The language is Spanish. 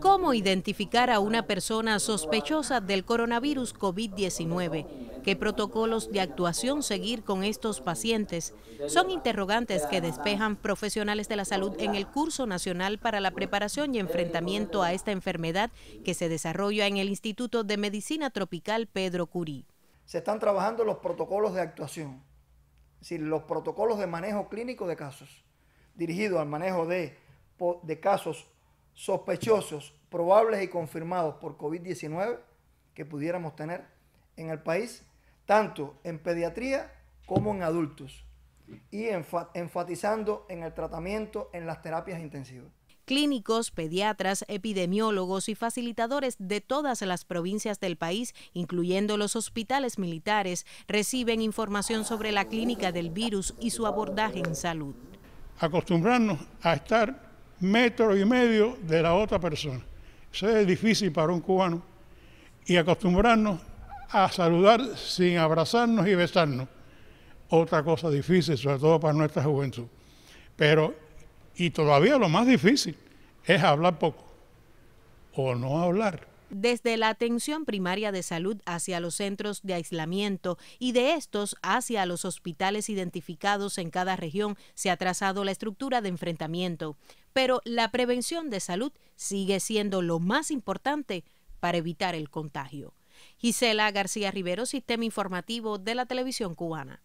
¿Cómo identificar a una persona sospechosa del coronavirus COVID-19? ¿Qué protocolos de actuación seguir con estos pacientes? Son interrogantes que despejan profesionales de la salud en el curso nacional para la preparación y enfrentamiento a esta enfermedad que se desarrolla en el Instituto de Medicina Tropical Pedro Curí. Se están trabajando los protocolos de actuación, es decir, los protocolos de manejo clínico de casos, dirigidos al manejo de de casos sospechosos, probables y confirmados por COVID-19 que pudiéramos tener en el país, tanto en pediatría como en adultos, y enfatizando en el tratamiento en las terapias intensivas. Clínicos, pediatras, epidemiólogos y facilitadores de todas las provincias del país, incluyendo los hospitales militares, reciben información sobre la clínica del virus y su abordaje en salud. Acostumbrarnos a estar metro y medio de la otra persona. Eso es difícil para un cubano. Y acostumbrarnos a saludar sin abrazarnos y besarnos. Otra cosa difícil, sobre todo para nuestra juventud. Pero, y todavía lo más difícil, es hablar poco o no hablar desde la atención primaria de salud hacia los centros de aislamiento y de estos hacia los hospitales identificados en cada región se ha trazado la estructura de enfrentamiento, pero la prevención de salud sigue siendo lo más importante para evitar el contagio. Gisela García Rivero, Sistema Informativo de la Televisión Cubana.